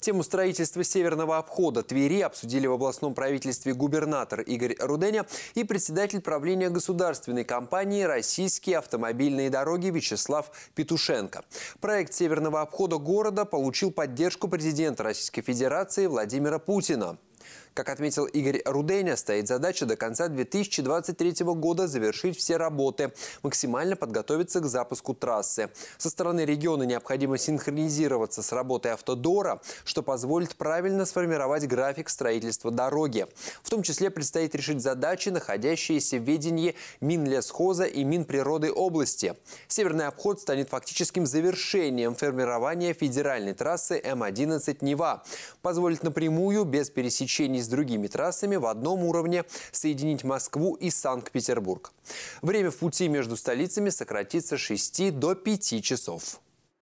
Тему строительства северного обхода Твери обсудили в областном правительстве губернатор Игорь Руденя и председатель правления государственной компании «Российские автомобильные дороги» Вячеслав Петушенко. Проект северного обхода города получил поддержку президента Российской Федерации Владимира Путина. Как отметил Игорь Руденя, стоит задача до конца 2023 года завершить все работы, максимально подготовиться к запуску трассы. Со стороны региона необходимо синхронизироваться с работой автодора, что позволит правильно сформировать график строительства дороги. В том числе предстоит решить задачи, находящиеся в ведении Минлесхоза и Минприроды области. Северный обход станет фактическим завершением формирования федеральной трассы М11 Нева. Позволит напрямую, без пересечений с с другими трассами в одном уровне соединить Москву и Санкт-Петербург. Время в пути между столицами сократится с 6 до 5 часов.